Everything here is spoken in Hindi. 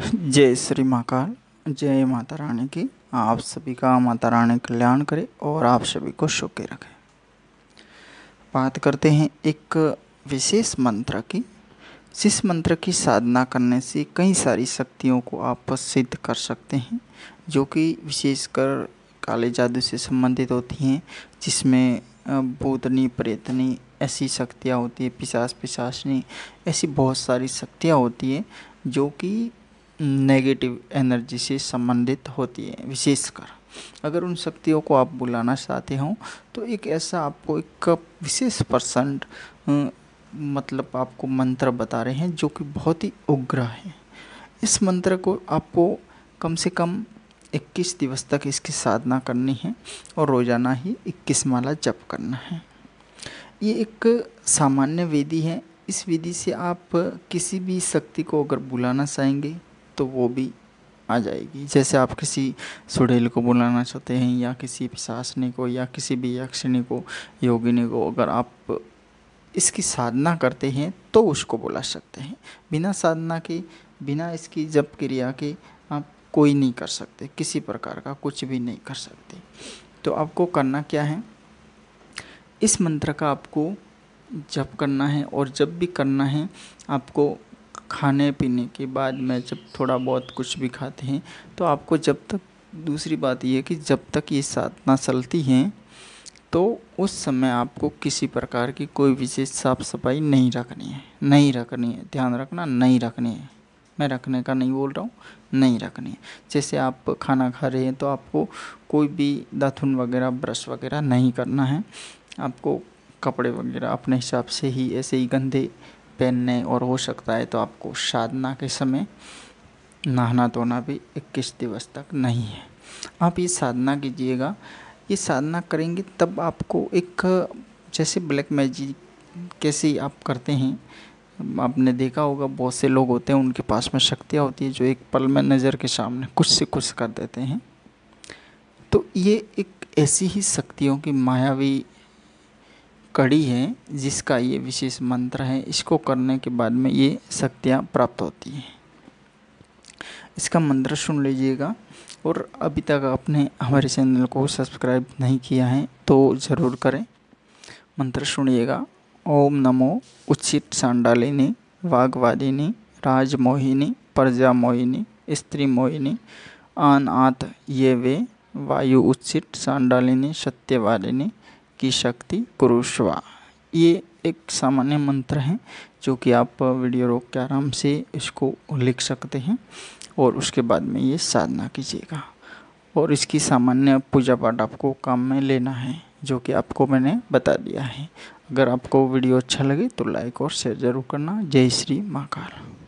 जय श्री महाकाल जय माता रानी की आप सभी का माता रानी कल्याण करे और आप सभी को सुखी रखे बात करते हैं एक विशेष मंत्र की जिस मंत्र की साधना करने से कई सारी शक्तियों को आप सिद्ध कर सकते हैं जो कि विशेषकर काले जादू से संबंधित होती हैं जिसमें भूतनी प्रेतनी ऐसी शक्तियाँ होती है पिशाच पिशाचनी ऐसी बहुत सारी शक्तियाँ होती है जो कि नेगेटिव एनर्जी से संबंधित होती है विशेषकर अगर उन शक्तियों को आप बुलाना चाहते हो तो एक ऐसा आपको एक विशेष परसेंट मतलब आपको मंत्र बता रहे हैं जो कि बहुत ही उग्र है इस मंत्र को आपको कम से कम 21 दिवस तक इसकी साधना करनी है और रोज़ाना ही 21 माला जप करना है ये एक सामान्य विधि है इस विधि से आप किसी भी शक्ति को अगर बुलाना चाहेंगे तो वो भी आ जाएगी जैसे आप किसी सुडेल को बुलाना चाहते हैं या किसी पिशासनी को या किसी भी यक्षिणी को योगिनी को अगर आप इसकी साधना करते हैं तो उसको बुला सकते हैं बिना साधना के बिना इसकी जप क्रिया के आप कोई नहीं कर सकते किसी प्रकार का कुछ भी नहीं कर सकते तो आपको करना क्या है इस मंत्र का आपको जप करना है और जब भी करना है आपको खाने पीने के बाद में जब थोड़ा बहुत कुछ भी खाते हैं तो आपको जब तक दूसरी बात यह कि जब तक ये साधना चलती हैं तो उस समय आपको किसी प्रकार की कोई विशेष साफ सफाई नहीं रखनी है नहीं रखनी है ध्यान रखना नहीं रखनी है मैं रखने का नहीं बोल रहा हूँ नहीं रखनी है जैसे आप खाना खा रहे हैं तो आपको कोई भी दाथुन वगैरह ब्रश वगैरह नहीं करना है आपको कपड़े वगैरह अपने हिसाब से ही ऐसे ही गंदे पहनने और हो सकता है तो आपको साधना के समय नहाना धोना भी इक्कीस दिवस तक नहीं है आप ये साधना कीजिएगा ये साधना करेंगे तब आपको एक जैसे ब्लैक मैजिक कैसे आप करते हैं आपने देखा होगा बहुत से लोग होते हैं उनके पास में शक्तियाँ होती है जो एक पल में नज़र के सामने कुछ से कुछ कर देते हैं तो ये एक ऐसी ही शक्तियों की मायावी कड़ी है जिसका ये विशेष मंत्र है इसको करने के बाद में ये शक्तियाँ प्राप्त होती हैं इसका मंत्र सुन लीजिएगा और अभी तक आपने हमारे चैनल को सब्सक्राइब नहीं किया है तो ज़रूर करें मंत्र सुनिएगा ओम नमो उचित सांडालिनी वाघवादिनी राजमोहिनी प्रजा मोहिनी स्त्री मोहिनी आन आत ये वे वायु उचित सांडालिनी सत्यवादिनी की शक्ति पुरुषवा ये एक सामान्य मंत्र है जो कि आप वीडियो रोक के आराम से इसको लिख सकते हैं और उसके बाद में ये साधना कीजिएगा और इसकी सामान्य पूजा पाठ आपको काम में लेना है जो कि आपको मैंने बता दिया है अगर आपको वीडियो अच्छा लगे तो लाइक और शेयर ज़रूर करना जय श्री महाकाल